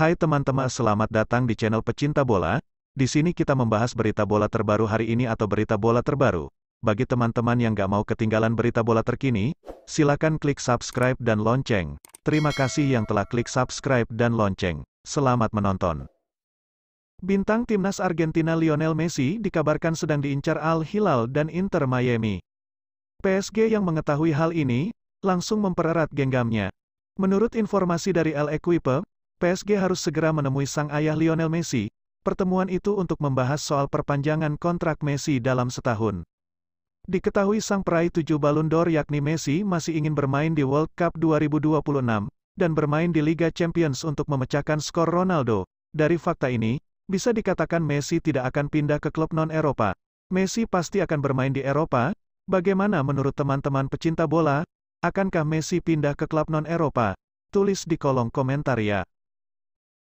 Hai teman-teman, selamat datang di channel Pecinta Bola. Di sini kita membahas berita bola terbaru hari ini atau berita bola terbaru. Bagi teman-teman yang gak mau ketinggalan berita bola terkini, silakan klik subscribe dan lonceng. Terima kasih yang telah klik subscribe dan lonceng. Selamat menonton. Bintang timnas Argentina Lionel Messi dikabarkan sedang diincar Al Hilal dan Inter Miami. PSG yang mengetahui hal ini, langsung mempererat genggamnya. Menurut informasi dari El Equipe, PSG harus segera menemui sang ayah Lionel Messi, pertemuan itu untuk membahas soal perpanjangan kontrak Messi dalam setahun. Diketahui sang peraih tujuh balon d'Or yakni Messi masih ingin bermain di World Cup 2026, dan bermain di Liga Champions untuk memecahkan skor Ronaldo. Dari fakta ini, bisa dikatakan Messi tidak akan pindah ke klub non-Eropa. Messi pasti akan bermain di Eropa, bagaimana menurut teman-teman pecinta bola, akankah Messi pindah ke klub non-Eropa? Tulis di kolom komentar ya.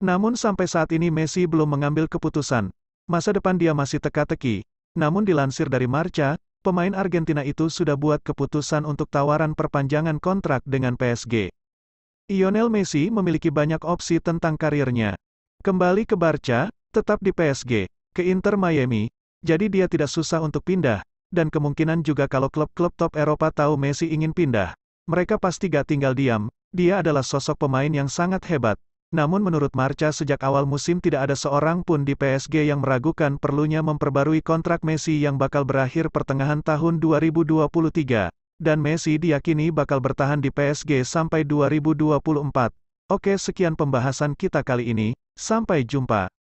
Namun sampai saat ini Messi belum mengambil keputusan. Masa depan dia masih teka-teki. Namun dilansir dari Marca, pemain Argentina itu sudah buat keputusan untuk tawaran perpanjangan kontrak dengan PSG. Lionel Messi memiliki banyak opsi tentang karirnya. Kembali ke Barca, tetap di PSG, ke Inter Miami, jadi dia tidak susah untuk pindah, dan kemungkinan juga kalau klub-klub top Eropa tahu Messi ingin pindah. Mereka pasti gak tinggal diam, dia adalah sosok pemain yang sangat hebat, namun menurut Marca sejak awal musim tidak ada seorang pun di PSG yang meragukan perlunya memperbarui kontrak Messi yang bakal berakhir pertengahan tahun 2023, dan Messi diyakini bakal bertahan di PSG sampai 2024. Oke sekian pembahasan kita kali ini, sampai jumpa.